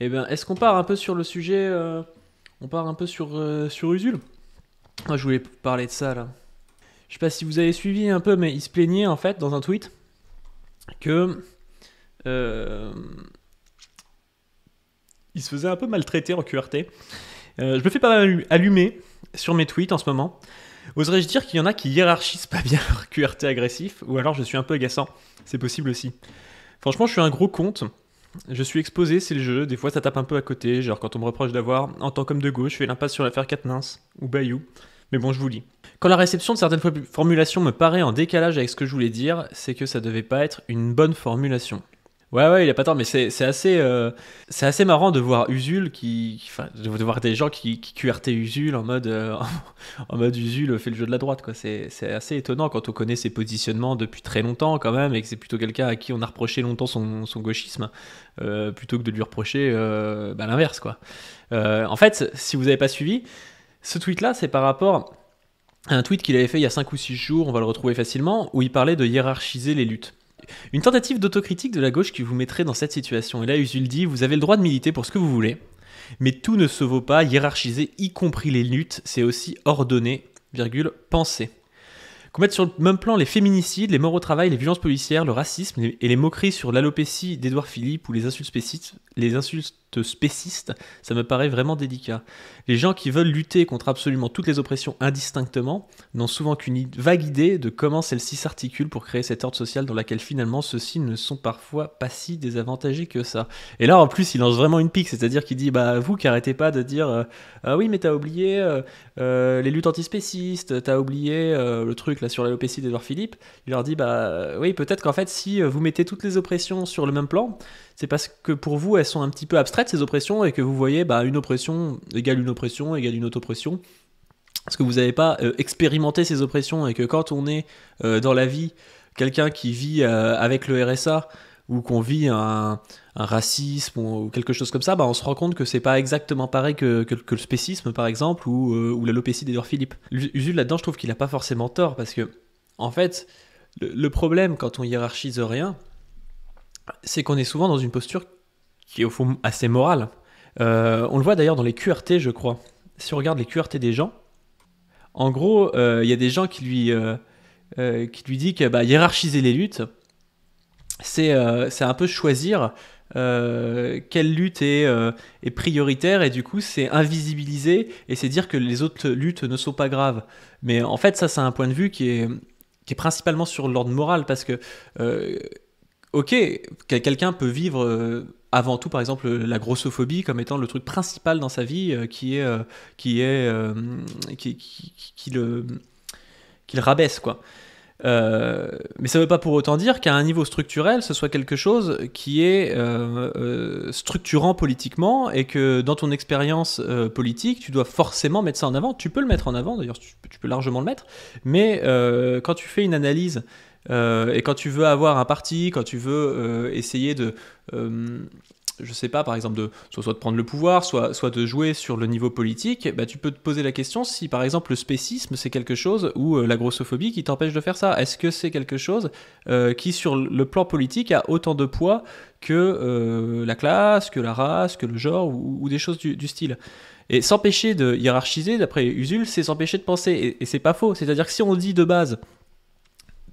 Eh bien, est-ce qu'on part un peu sur le sujet euh, On part un peu sur, euh, sur Usul Moi, ah, je voulais parler de ça, là. Je sais pas si vous avez suivi un peu, mais il se plaignait, en fait, dans un tweet, que... Euh, il se faisait un peu maltraiter en QRT. je me fais pas allumer sur mes tweets en ce moment. Oserais-je dire qu'il y en a qui hiérarchisent pas bien leur QRT agressif, ou alors je suis un peu agaçant. C'est possible aussi. Franchement, je suis un gros compte. Je suis exposé, c'est le jeu. Des fois, ça tape un peu à côté. Genre, quand on me reproche d'avoir, en tant qu'homme de gauche, fait l'impasse sur l'affaire Katnins ou Bayou. Mais bon, je vous lis. Quand la réception de certaines formulations me paraît en décalage avec ce que je voulais dire, c'est que ça devait pas être une bonne formulation. Ouais, ouais, il a pas tort, mais c'est assez, euh, c'est assez marrant de voir Usul qui, enfin, de voir des gens qui, qui QRT Usul en mode, euh, en mode Usul fait le jeu de la droite, quoi. C'est assez étonnant quand on connaît ses positionnements depuis très longtemps, quand même, et que c'est plutôt quelqu'un à qui on a reproché longtemps son, gauchisme, euh, plutôt que de lui reprocher bah, l'inverse, quoi. en fait, si vous n'avez pas suivi, ce tweet-là, c'est par rapport à un tweet qu'il avait fait il y a 5 ou 6 jours, on va le retrouver facilement, où il parlait de hiérarchiser les luttes une tentative d'autocritique de la gauche qui vous mettrait dans cette situation. Et là, Usul dit, vous avez le droit de militer pour ce que vous voulez, mais tout ne se vaut pas, hiérarchiser, y compris les luttes, c'est aussi ordonner, virgule, penser. Qu'on sur le même plan les féminicides, les morts au travail, les violences policières, le racisme et les moqueries sur l'alopécie d'Edouard Philippe ou les insultes, les insultes spéciste, ça me paraît vraiment délicat. Les gens qui veulent lutter contre absolument toutes les oppressions indistinctement n'ont souvent qu'une vague idée de comment celles-ci s'articulent pour créer cet ordre social dans lequel finalement ceux-ci ne sont parfois pas si désavantagés que ça. Et là en plus il lance vraiment une pique, c'est-à-dire qu'il dit bah vous qui arrêtez pas de dire euh, ah oui mais t'as oublié euh, euh, les luttes antispécistes, t'as oublié le truc là sur l'alopécie d'Edouard Philippe, il leur dit bah oui peut-être qu'en fait si vous mettez toutes les oppressions sur le même plan, c'est parce que pour vous, elles sont un petit peu abstraites, ces oppressions, et que vous voyez bah, une oppression égale une oppression égale une autre oppression. Parce que vous n'avez pas euh, expérimenté ces oppressions, et que quand on est euh, dans la vie, quelqu'un qui vit euh, avec le RSA, ou qu'on vit un, racisme ou, quelque chose comme ça, bah, on se rend compte que c'est pas exactement pareil que, le spécisme, par exemple, ou, la l'alopécie d'Edouard Philippe. Usul, là-dedans, je trouve qu'il n'a pas forcément tort, parce que, en fait, le problème quand on hiérarchise rien, c'est qu'on est souvent dans une posture qui est au fond assez morale. Euh, on le voit d'ailleurs dans les QRT, je crois. Si on regarde les QRT des gens, en gros, euh, il y a des gens qui lui, euh, qui lui disent que bah, hiérarchiser les luttes, c'est un peu choisir quelle lutte est, est, prioritaire et du coup c'est invisibiliser et c'est dire que les autres luttes ne sont pas graves. Mais en fait ça c'est un point de vue qui est, qui est principalement sur l'ordre moral parce que ok, quelqu'un peut vivre euh, avant tout, par exemple, la grossophobie comme étant le truc principal dans sa vie euh, qui est, euh, qui, est qui, le, qui rabaisse, quoi. mais ça ne veut pas pour autant dire qu'à un niveau structurel, ce soit quelque chose qui est structurant politiquement et que dans ton expérience politique, tu dois forcément mettre ça en avant. Tu peux le mettre en avant, d'ailleurs, tu, tu peux largement le mettre, mais quand tu fais une analyse euh, et quand tu veux avoir un parti, quand tu veux euh, essayer de euh, je sais pas, par exemple, soit, de prendre le pouvoir, soit, soit de jouer sur le niveau politique, bah, tu peux te poser la question si, par exemple, le spécisme, c'est quelque chose, ou la grossophobie qui t'empêche de faire ça. Est-ce que c'est quelque chose qui, sur le plan politique, a autant de poids que la classe, que la race, que le genre, ou, des choses du, style et s'empêcher de hiérarchiser, d'après Usul, c'est s'empêcher de penser. Et, et c'est pas faux. C'est-à-dire que si on dit de base,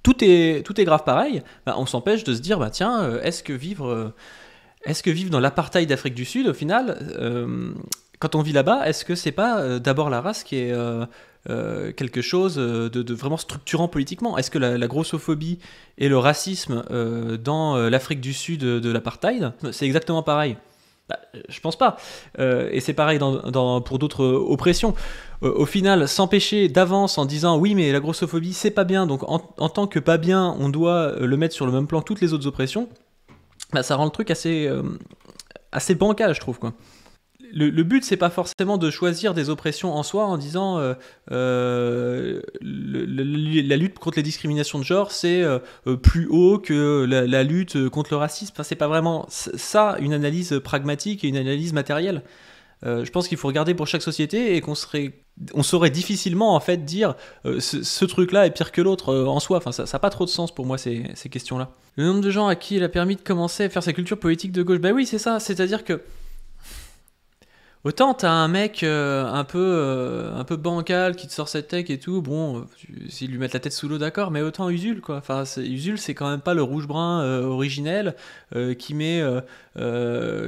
tout est, tout est grave pareil, bah, on s'empêche de se dire, bah, tiens, euh, est-ce que vivre... Euh, est-ce que vivre dans l'apartheid d'Afrique du Sud, au final, euh, quand on vit là-bas, est-ce que c'est pas d'abord la race qui est quelque chose de, vraiment structurant politiquement Est-ce que la, grossophobie et le racisme dans l'Afrique du Sud de l'apartheid, c'est exactement pareil bah, euh, je pense pas. Euh, et c'est pareil pour d'autres euh, oppressions. au final, s'empêcher d'avance en disant oui, mais la grossophobie, c'est pas bien, donc en, tant que pas bien, on doit le mettre sur le même plan toutes les autres oppressions, bah, ça rend le truc assez, assez bancal, je trouve. quoi le, but, c'est pas forcément de choisir des oppressions en soi en disant euh, euh, la lutte contre les discriminations de genre, c'est euh, plus haut que la, lutte contre le racisme. Enfin, c'est pas vraiment ça une analyse pragmatique et une analyse matérielle. je pense qu'il faut regarder pour chaque société et qu'on serait, on saurait difficilement en fait dire ce, truc-là est pire que l'autre en soi. Enfin, ça n'a pas trop de sens pour moi ces, ces questions-là. Le nombre de gens à qui il a permis de commencer à faire sa culture politique de gauche, bah oui, c'est ça. C'est-à-dire que Autant t'as un mec euh, un peu euh, un peu bancal qui te sort cette tech et tout, bon, euh, s'il lui met la tête sous l'eau, d'accord, mais autant Usul quoi. Enfin, Usul c'est quand même pas le rouge brun original originel qui met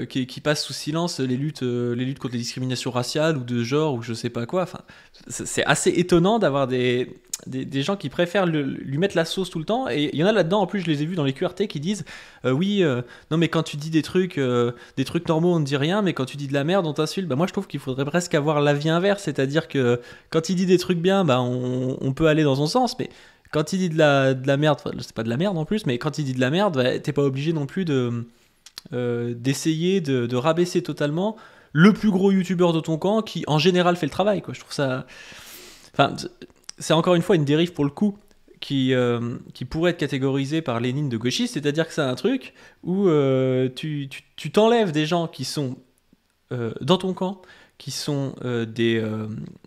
qui, passe sous silence les luttes les luttes contre les discriminations raciales ou de genre ou je sais pas quoi. Enfin, c'est assez étonnant d'avoir des des, gens qui préfèrent lui mettre la sauce tout le temps. Et il y en a là-dedans, en plus, je les ai vus dans les QRT qui disent euh, Oui, euh, non, mais quand tu dis des trucs, euh, des trucs normaux, on ne dit rien, mais quand tu dis de la merde, on t'insulte. Bah, moi, je trouve qu'il faudrait presque avoir l'avis inverse, c'est-à-dire que quand il dit des trucs bien, bah, on, peut aller dans son sens, mais quand il dit de la, de la merde, c'est pas de la merde en plus, mais quand il dit de la merde, bah, t'es pas obligé non plus de, d'essayer de, rabaisser totalement le plus gros youtubeur de ton camp qui, en général, fait le travail. Quoi. Je trouve ça. Enfin c'est encore une fois une dérive pour le coup qui, euh, pourrait être catégorisée par Lénine de gauchiste, c'est-à-dire que c'est un truc où euh, tu, t'enlèves des gens qui sont euh, dans ton camp, qui sont des,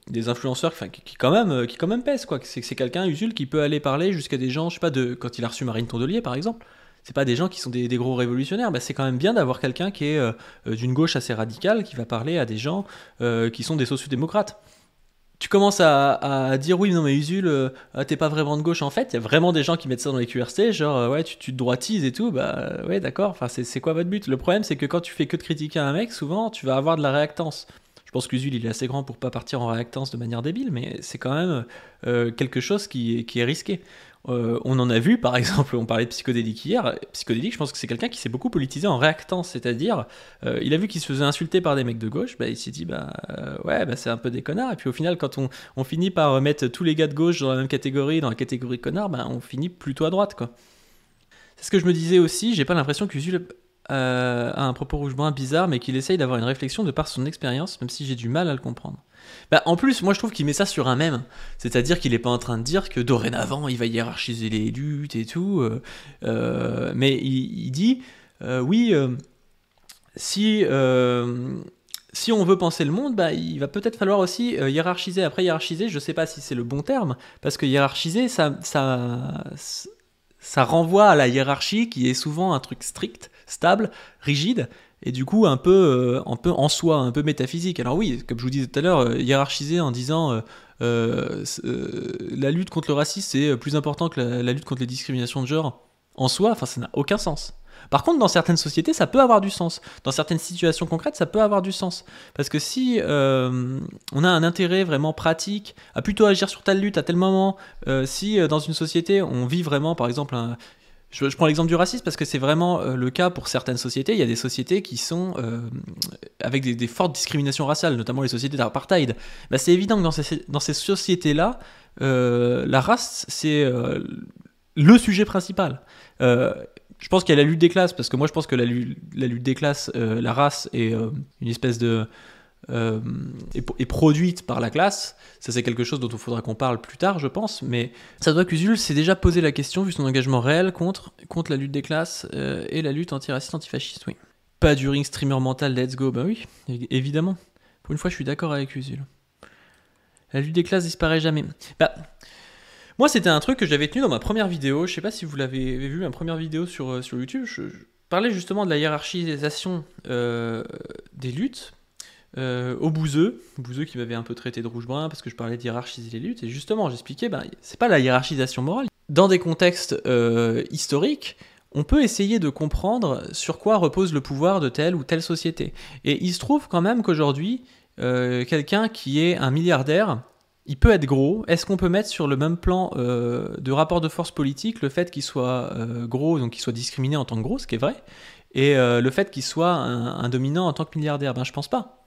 des influenceurs qui, quand même, qui quand même pèsent. Quoi. C'est, quelqu'un, Usul, qui peut aller parler jusqu'à des gens, je sais pas, de, quand il a reçu Marine Tondelier par exemple c'est pas des gens qui sont des, gros révolutionnaires, bah, c'est quand même bien d'avoir quelqu'un qui est d'une gauche assez radicale qui va parler à des gens qui sont des sociodémocrates tu commences à, dire oui, non mais Usul, euh, euh, t'es pas vraiment de gauche en fait. Il y a vraiment des gens qui mettent ça dans les QRC, genre euh, ouais, tu, tu, te droitises et tout. Bah ouais, d'accord. Enfin, c'est quoi votre but Le problème, c'est que quand tu fais que de critiquer un mec, souvent, tu vas avoir de la réactance je pense qu'Usul il est assez grand pour pas partir en réactance de manière débile, mais c'est quand même euh, quelque chose qui, est risqué. Euh, on en a vu, par exemple, on parlait de psychodélique hier. Psychodélique, je pense que c'est quelqu'un qui s'est beaucoup politisé en réactance, c'est-à-dire, euh, il a vu qu'il se faisait insulter par des mecs de gauche, bah, il s'est dit, bah ouais, bah, c'est un peu des connards. Et puis au final, quand on, finit par mettre tous les gars de gauche dans la même catégorie, dans la catégorie connard, bah, on finit plutôt à droite, C'est ce que je me disais aussi, j'ai pas l'impression qu'Usul euh, à un propos rouge-brun bizarre, mais qu'il essaye d'avoir une réflexion de par son expérience, même si j'ai du mal à le comprendre. Bah, en plus, moi je trouve qu'il met ça sur un même. C'est-à-dire qu'il n'est pas en train de dire que dorénavant il va hiérarchiser les luttes et tout. Euh, euh, mais il, dit oui, si, si on veut penser le monde, bah, il va peut-être falloir aussi hiérarchiser après hiérarchiser. Je ne sais pas si c'est le bon terme, parce que hiérarchiser, ça, ça renvoie à la hiérarchie qui est souvent un truc strict stable, rigide, et du coup un peu, euh, un peu en soi, un peu métaphysique. Alors oui, comme je vous disais tout à l'heure, euh, hiérarchiser en disant euh, la lutte contre le racisme est plus important que la, lutte contre les discriminations de genre en soi, enfin ça n'a aucun sens. Par contre, dans certaines sociétés, ça peut avoir du sens. Dans certaines situations concrètes, ça peut avoir du sens. Parce que si on a un intérêt vraiment pratique à plutôt agir sur telle lutte à tel moment, si dans une société on vit vraiment, par exemple, un, je, prends l'exemple du racisme parce que c'est vraiment euh, le cas pour certaines sociétés. Il y a des sociétés qui sont euh, avec des, fortes discriminations raciales, notamment les sociétés d'apartheid. Bah, c'est évident que dans ces, sociétés-là, euh, la race, c'est le sujet principal. je pense qu'il y a la lutte des classes, parce que moi je pense que la lutte des classes, la race est une espèce de euh, et est, produite par la classe. Ça, c'est quelque chose dont il faudra qu'on parle plus tard, je pense. Mais ça doit qu'Usul s'est déjà posé la question, vu son engagement réel contre, contre la lutte des classes euh, et la lutte antiraciste, antifasciste, oui. Pas du ring streamer mental, let's go, ben oui, évidemment. Pour une fois, je suis d'accord avec Usul. La lutte des classes disparaît jamais. Bah. Moi, c'était un truc que j'avais tenu dans ma première vidéo. Je sais pas si vous l'avez vu, ma première vidéo sur, euh, sur YouTube. Je, parlais justement de la hiérarchisation des luttes euh, au Bouzeux, Bouzeux qui m'avait un peu traité de rouge-brun parce que je parlais d'hierarchiser les luttes, et justement j'expliquais, ben, c'est pas la hiérarchisation morale. Dans des contextes euh, historiques, on peut essayer de comprendre sur quoi repose le pouvoir de telle ou telle société. Et il se trouve quand même qu'aujourd'hui, euh, quelqu'un qui est un milliardaire, il peut être gros. Est-ce qu'on peut mettre sur le même plan de rapport de force politique le fait qu'il soit gros, donc qu'il soit discriminé en tant que gros, ce qui est vrai, et le fait qu'il soit un dominant en tant que milliardaire Ben je pense pas.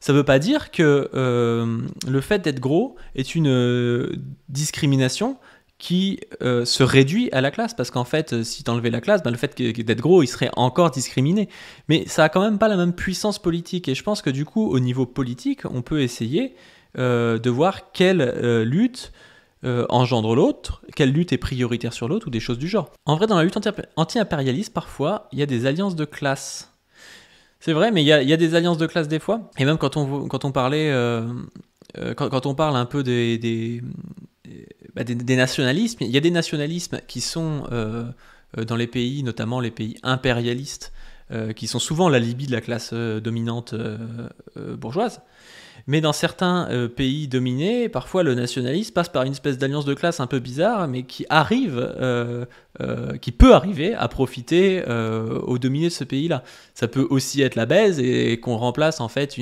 Ça ne veut pas dire que euh, le fait d'être gros est une euh, discrimination qui euh, se réduit à la classe, parce qu'en fait, si tu enlevais la classe, bah, le fait d'être gros, il serait encore discriminé. Mais ça n'a quand même pas la même puissance politique, et je pense que du coup, au niveau politique, on peut essayer de voir quelle lutte engendre l'autre, quelle lutte est prioritaire sur l'autre ou des choses du genre. En vrai, dans la lutte anti-impérialiste, parfois, il y a des alliances de classe. C'est vrai, mais il y a, des alliances de classe des fois. Et même quand on, quand on parlait, euh, euh, quand, on parle un peu bah, des, des, nationalismes, il y a des nationalismes qui sont euh, dans les pays, notamment les pays impérialistes, qui sont souvent la Libye de la classe dominante bourgeoise. Mais dans certains euh, pays dominés, parfois le nationalisme passe par une espèce d'alliance de classe un peu bizarre, mais qui arrive, euh, euh, qui peut arriver à profiter aux dominés de ce pays-là. Ça peut aussi être la baise et, qu'on remplace en fait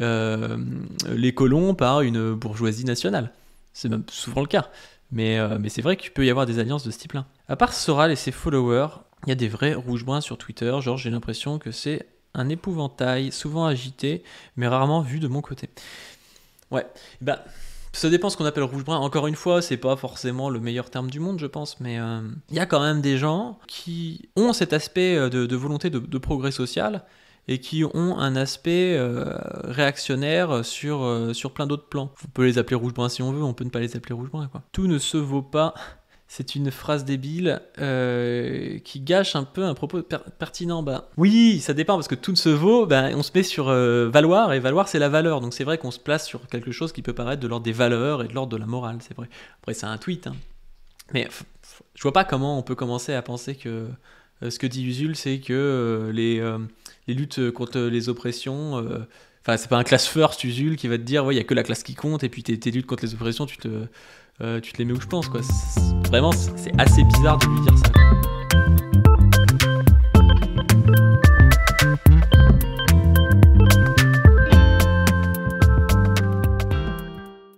les colons par une bourgeoisie nationale. C'est même souvent le cas. Mais, mais c'est vrai qu'il peut y avoir des alliances de ce type-là. À part Soral et ses followers, il y a des vrais rouge bruns sur Twitter. Genre, j'ai l'impression que c'est un épouvantail, souvent agité, mais rarement vu de mon côté. Ouais, bah, ça dépend ce qu'on appelle rouge-brun. Encore une fois, c'est pas forcément le meilleur terme du monde, je pense, mais il euh, y a quand même des gens qui ont cet aspect euh, de, volonté de, progrès social et qui ont un aspect euh, réactionnaire sur, sur plein d'autres plans. On peut les appeler rouge-brun si on veut, on peut ne pas les appeler rouge-brun, quoi. Tout ne se vaut pas c'est une phrase débile euh, qui gâche un peu un propos pertinent. Ben, oui, ça dépend parce que tout ne se vaut. Ben, on se met sur euh, valoir et valoir c'est la valeur. Donc c'est vrai qu'on se place sur quelque chose qui peut paraître de l'ordre des valeurs et de l'ordre de la morale. C'est vrai. Après c'est un tweet. Hein. Mais je vois pas comment on peut commencer à penser que euh, ce que dit Usul c'est que les, luttes contre les oppressions Enfin, c'est pas un class first, Usul, qui va te dire, ouais, il y a que la classe qui compte, et puis tes, tes luttes contre les oppressions, tu te, euh, tu te les mets où je pense, quoi. Vraiment, c'est assez bizarre de lui dire ça.